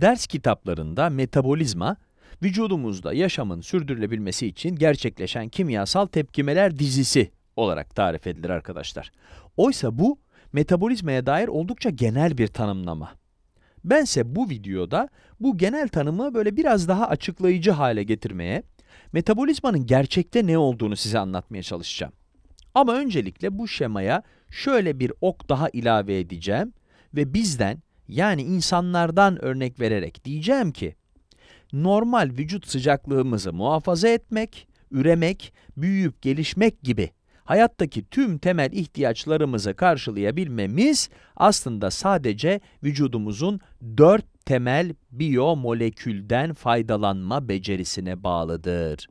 Ders kitaplarında metabolizma, vücudumuzda yaşamın sürdürülebilmesi için gerçekleşen kimyasal tepkimeler dizisi olarak tarif edilir arkadaşlar. Oysa bu metabolizmaya dair oldukça genel bir tanımlama. Bense bu videoda bu genel tanımı böyle biraz daha açıklayıcı hale getirmeye, metabolizmanın gerçekte ne olduğunu size anlatmaya çalışacağım. Ama öncelikle bu şemaya şöyle bir ok daha ilave edeceğim ve bizden yani insanlardan örnek vererek diyeceğim ki, normal vücut sıcaklığımızı muhafaza etmek, üremek, büyüyüp gelişmek gibi hayattaki tüm temel ihtiyaçlarımızı karşılayabilmemiz aslında sadece vücudumuzun dört temel biyomolekülden faydalanma becerisine bağlıdır.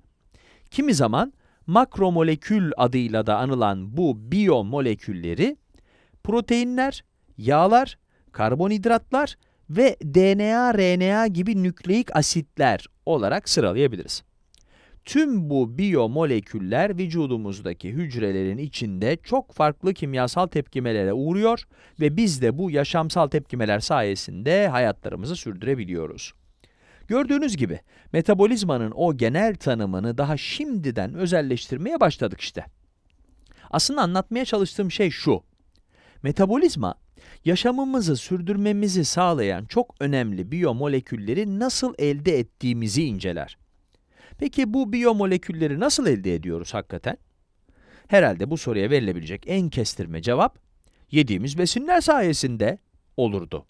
Kimi zaman makromolekül adıyla da anılan bu biyomolekülleri proteinler, yağlar karbonhidratlar ve DNA, RNA gibi nükleik asitler olarak sıralayabiliriz. Tüm bu biyomoleküller vücudumuzdaki hücrelerin içinde çok farklı kimyasal tepkimelere uğruyor ve biz de bu yaşamsal tepkimeler sayesinde hayatlarımızı sürdürebiliyoruz. Gördüğünüz gibi metabolizmanın o genel tanımını daha şimdiden özelleştirmeye başladık işte. Aslında anlatmaya çalıştığım şey şu. Metabolizma yaşamımızı sürdürmemizi sağlayan çok önemli biyomolekülleri nasıl elde ettiğimizi inceler. Peki bu biyomolekülleri nasıl elde ediyoruz hakikaten? Herhalde bu soruya verilebilecek en kestirme cevap, yediğimiz besinler sayesinde olurdu.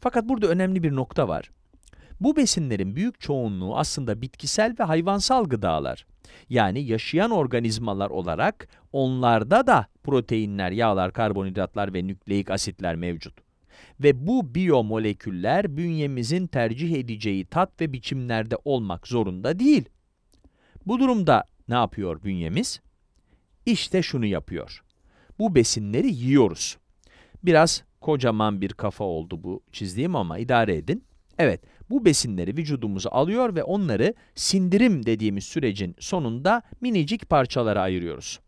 Fakat burada önemli bir nokta var. Bu besinlerin büyük çoğunluğu aslında bitkisel ve hayvansal gıdalar. Yani yaşayan organizmalar olarak onlarda da proteinler, yağlar, karbonhidratlar ve nükleik asitler mevcut. Ve bu biyomoleküller bünyemizin tercih edeceği tat ve biçimlerde olmak zorunda değil. Bu durumda ne yapıyor bünyemiz? İşte şunu yapıyor. Bu besinleri yiyoruz. Biraz kocaman bir kafa oldu bu çizdiğim ama idare edin. Evet, bu besinleri vücudumuza alıyor ve onları sindirim dediğimiz sürecin sonunda minicik parçalara ayırıyoruz.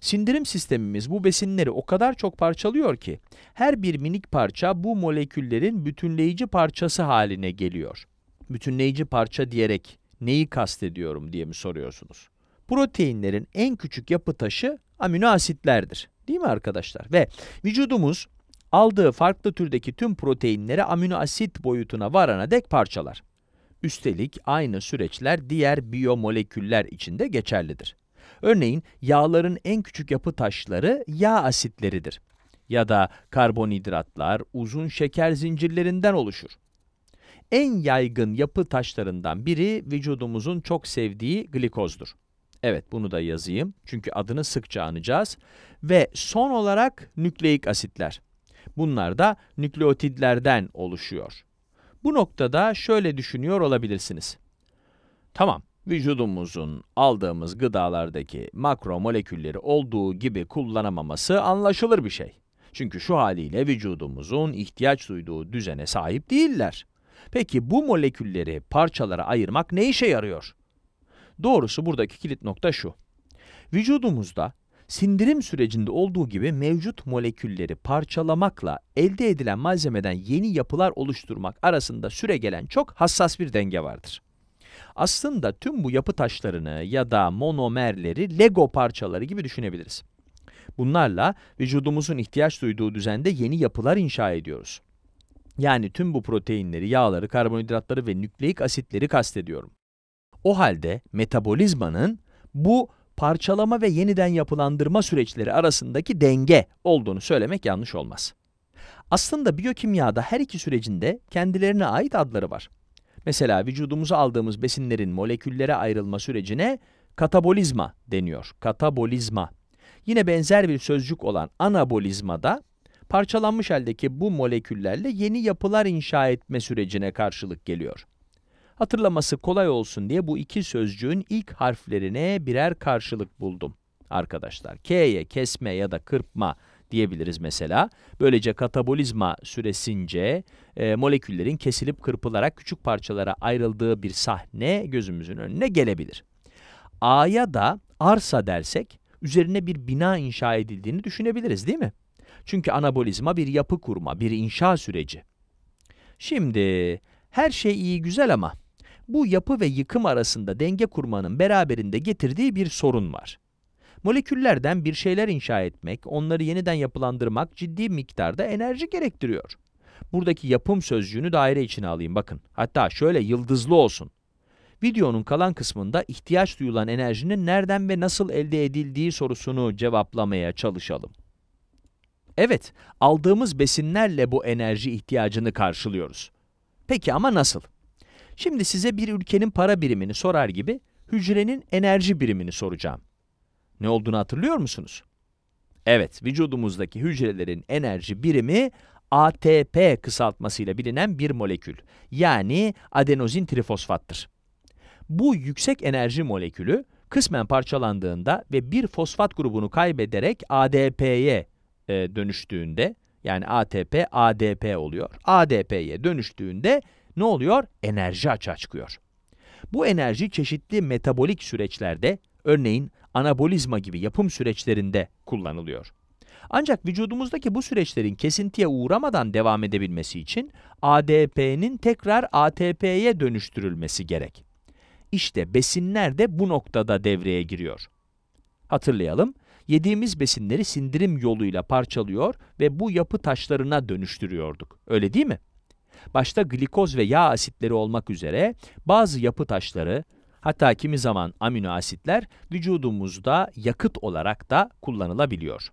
Sindirim sistemimiz bu besinleri o kadar çok parçalıyor ki her bir minik parça bu moleküllerin bütünleyici parçası haline geliyor. Bütünleyici parça diyerek neyi kastediyorum diye mi soruyorsunuz? Proteinlerin en küçük yapı taşı amino asitlerdir. Değil mi arkadaşlar? Ve vücudumuz aldığı farklı türdeki tüm proteinleri amino asit boyutuna varana dek parçalar. Üstelik aynı süreçler diğer biyomoleküller içinde geçerlidir. Örneğin yağların en küçük yapı taşları yağ asitleridir ya da karbonhidratlar uzun şeker zincirlerinden oluşur. En yaygın yapı taşlarından biri vücudumuzun çok sevdiği glikozdur. Evet bunu da yazayım çünkü adını sıkça anacağız. Ve son olarak nükleik asitler. Bunlar da nükleotidlerden oluşuyor. Bu noktada şöyle düşünüyor olabilirsiniz. Tamam, vücudumuzun aldığımız gıdalardaki makromolekülleri olduğu gibi kullanamaması anlaşılır bir şey. Çünkü şu haliyle vücudumuzun ihtiyaç duyduğu düzene sahip değiller. Peki bu molekülleri parçalara ayırmak ne işe yarıyor? Doğrusu buradaki kilit nokta şu. Vücudumuzda sindirim sürecinde olduğu gibi mevcut molekülleri parçalamakla elde edilen malzemeden yeni yapılar oluşturmak arasında süre gelen çok hassas bir denge vardır. Aslında tüm bu yapı taşlarını ya da monomerleri Lego parçaları gibi düşünebiliriz. Bunlarla vücudumuzun ihtiyaç duyduğu düzende yeni yapılar inşa ediyoruz. Yani tüm bu proteinleri, yağları, karbonhidratları ve nükleik asitleri kastediyorum. O halde metabolizmanın bu parçalama ve yeniden yapılandırma süreçleri arasındaki denge olduğunu söylemek yanlış olmaz. Aslında biyokimyada her iki sürecinde kendilerine ait adları var. Mesela vücudumuza aldığımız besinlerin moleküllere ayrılma sürecine katabolizma deniyor. Katabolizma. Yine benzer bir sözcük olan anabolizma da parçalanmış haldeki bu moleküllerle yeni yapılar inşa etme sürecine karşılık geliyor. Hatırlaması kolay olsun diye bu iki sözcüğün ilk harflerine birer karşılık buldum. Arkadaşlar K'ye kesme ya da kırpma diyebiliriz mesela. Böylece katabolizma süresince e, moleküllerin kesilip kırpılarak küçük parçalara ayrıldığı bir sahne gözümüzün önüne gelebilir. A'ya da arsa dersek üzerine bir bina inşa edildiğini düşünebiliriz değil mi? Çünkü anabolizma bir yapı kurma, bir inşa süreci. Şimdi her şey iyi güzel ama bu yapı ve yıkım arasında denge kurmanın beraberinde getirdiği bir sorun var. Moleküllerden bir şeyler inşa etmek, onları yeniden yapılandırmak ciddi miktarda enerji gerektiriyor. Buradaki yapım sözcüğünü daire içine alayım bakın. Hatta şöyle yıldızlı olsun. Videonun kalan kısmında ihtiyaç duyulan enerjinin nereden ve nasıl elde edildiği sorusunu cevaplamaya çalışalım. Evet, aldığımız besinlerle bu enerji ihtiyacını karşılıyoruz. Peki ama nasıl? Şimdi size bir ülkenin para birimini sorar gibi hücrenin enerji birimini soracağım. Ne olduğunu hatırlıyor musunuz? Evet, vücudumuzdaki hücrelerin enerji birimi ATP kısaltmasıyla bilinen bir molekül. Yani adenozin trifosfattır. Bu yüksek enerji molekülü kısmen parçalandığında ve bir fosfat grubunu kaybederek ADP'ye e, dönüştüğünde, yani ATP, ADP oluyor. ADP'ye dönüştüğünde ne oluyor? Enerji açığa çıkıyor. Bu enerji çeşitli metabolik süreçlerde örneğin anabolizma gibi yapım süreçlerinde kullanılıyor. Ancak vücudumuzdaki bu süreçlerin kesintiye uğramadan devam edebilmesi için ADP'nin tekrar ATP'ye dönüştürülmesi gerek. İşte besinler de bu noktada devreye giriyor. Hatırlayalım, yediğimiz besinleri sindirim yoluyla parçalıyor ve bu yapı taşlarına dönüştürüyorduk. Öyle değil mi? Başta glikoz ve yağ asitleri olmak üzere bazı yapı taşları, Hatta kimi zaman amino asitler vücudumuzda yakıt olarak da kullanılabiliyor.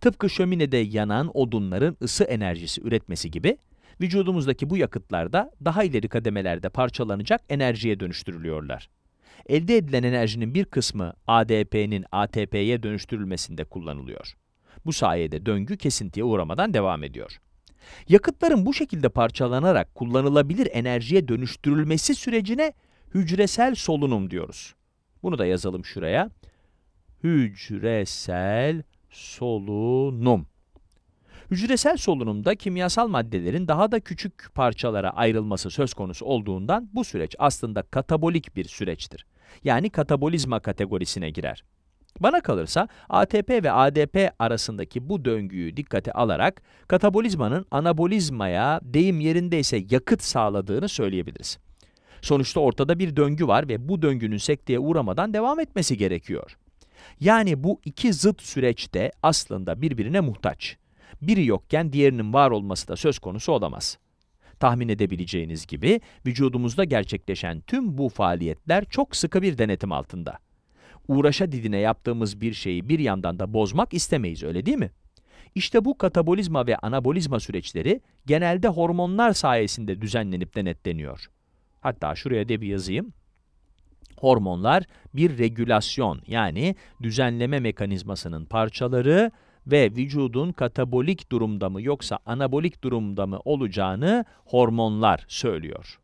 Tıpkı şöminede yanan odunların ısı enerjisi üretmesi gibi, vücudumuzdaki bu yakıtlar da daha ileri kademelerde parçalanacak enerjiye dönüştürülüyorlar. Elde edilen enerjinin bir kısmı ADP'nin ATP'ye dönüştürülmesinde kullanılıyor. Bu sayede döngü kesintiye uğramadan devam ediyor. Yakıtların bu şekilde parçalanarak kullanılabilir enerjiye dönüştürülmesi sürecine hücresel solunum diyoruz. Bunu da yazalım şuraya. Hücresel solunum. Hücresel solunumda kimyasal maddelerin daha da küçük parçalara ayrılması söz konusu olduğundan bu süreç aslında katabolik bir süreçtir. Yani katabolizma kategorisine girer. Bana kalırsa ATP ve ADP arasındaki bu döngüyü dikkate alarak katabolizmanın anabolizmaya deyim yerindeyse yakıt sağladığını söyleyebiliriz. Sonuçta ortada bir döngü var ve bu döngünün sekteye uğramadan devam etmesi gerekiyor. Yani bu iki zıt süreç de aslında birbirine muhtaç. Biri yokken diğerinin var olması da söz konusu olamaz. Tahmin edebileceğiniz gibi vücudumuzda gerçekleşen tüm bu faaliyetler çok sıkı bir denetim altında. Uğraşa didine yaptığımız bir şeyi bir yandan da bozmak istemeyiz öyle değil mi? İşte bu katabolizma ve anabolizma süreçleri genelde hormonlar sayesinde düzenlenip denetleniyor. Hatta şuraya de bir yazayım. Hormonlar bir regülasyon yani düzenleme mekanizmasının parçaları ve vücudun katabolik durumda mı yoksa anabolik durumda mı olacağını hormonlar söylüyor.